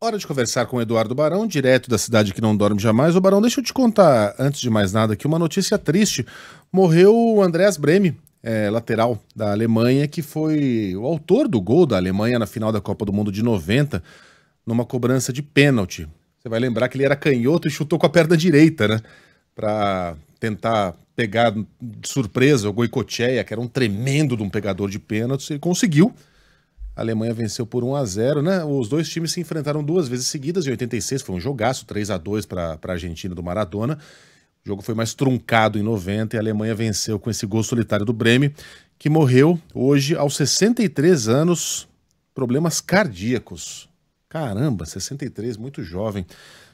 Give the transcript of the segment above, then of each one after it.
Hora de conversar com o Eduardo Barão, direto da cidade que não dorme jamais. O Barão, deixa eu te contar, antes de mais nada, aqui uma notícia triste. Morreu o Andreas Breme, é, lateral da Alemanha, que foi o autor do gol da Alemanha na final da Copa do Mundo de 90, numa cobrança de pênalti. Você vai lembrar que ele era canhoto e chutou com a perna direita, né? Para tentar pegar de surpresa o Goicocheia, que era um tremendo de um pegador de pênaltis, e conseguiu. A Alemanha venceu por 1 a 0, né? Os dois times se enfrentaram duas vezes seguidas em 86, foi um jogaço, 3 a 2 para a Argentina do Maradona. O jogo foi mais truncado em 90 e a Alemanha venceu com esse gol solitário do Bremen, que morreu hoje aos 63 anos, problemas cardíacos. Caramba, 63, muito jovem.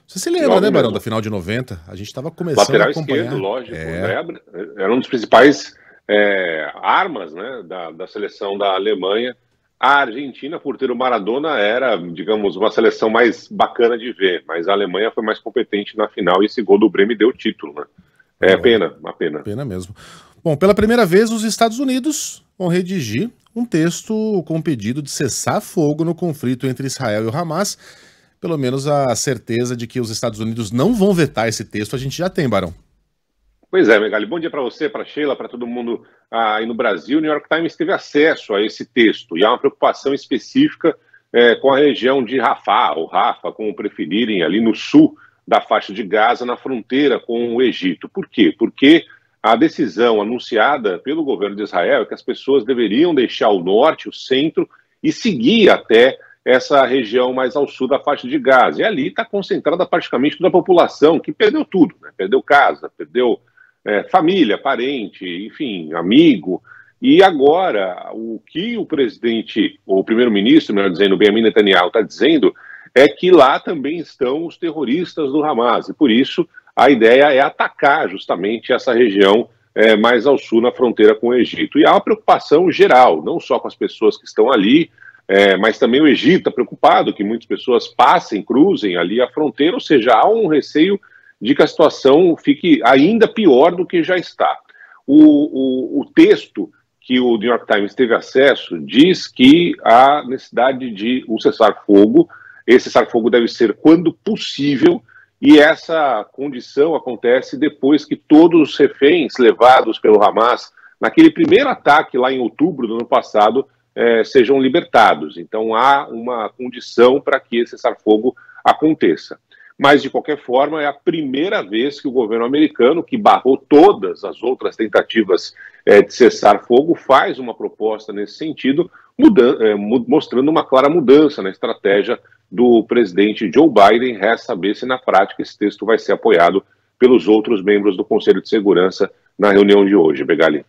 Você se lembra, jovem né, Barão, da final de 90? A gente estava começando Lateral a acompanhar. esquerdo, lógico. É. Né? Era um dos principais é, armas né, da, da seleção da Alemanha a Argentina, por ter o Maradona, era, digamos, uma seleção mais bacana de ver, mas a Alemanha foi mais competente na final e esse gol do Bremen deu o título, né? É, é pena, uma pena. Pena mesmo. Bom, pela primeira vez, os Estados Unidos vão redigir um texto com pedido de cessar fogo no conflito entre Israel e o Hamas. Pelo menos a certeza de que os Estados Unidos não vão vetar esse texto a gente já tem, Barão. Pois é, Megali, bom dia para você, para Sheila, para todo mundo aí no Brasil. O New York Times teve acesso a esse texto e há uma preocupação específica é, com a região de Rafah, ou Rafa, como preferirem, ali no sul da faixa de Gaza, na fronteira com o Egito. Por quê? Porque a decisão anunciada pelo governo de Israel é que as pessoas deveriam deixar o norte, o centro, e seguir até essa região mais ao sul da faixa de Gaza. E ali está concentrada praticamente toda a população que perdeu tudo, né? perdeu casa, perdeu é, família, parente, enfim, amigo. E agora, o que o presidente, ou o primeiro-ministro, melhor dizendo, Benjamin Netanyahu, está dizendo é que lá também estão os terroristas do Hamas. E por isso, a ideia é atacar justamente essa região é, mais ao sul, na fronteira com o Egito. E há uma preocupação geral, não só com as pessoas que estão ali, é, mas também o Egito está preocupado que muitas pessoas passem, cruzem ali a fronteira, ou seja, há um receio de que a situação fique ainda pior do que já está. O, o, o texto que o New York Times teve acesso diz que há necessidade de um cessar-fogo. Esse cessar-fogo deve ser quando possível, e essa condição acontece depois que todos os reféns levados pelo Hamas naquele primeiro ataque lá em outubro do ano passado eh, sejam libertados. Então há uma condição para que esse cessar-fogo aconteça. Mas, de qualquer forma, é a primeira vez que o governo americano, que barrou todas as outras tentativas é, de cessar fogo, faz uma proposta nesse sentido, mudando, é, eh, mostrando uma clara mudança na estratégia do presidente Joe Biden. Resta saber se, na prática, esse texto vai ser apoiado pelos outros membros do Conselho de Segurança na reunião de hoje, Begali.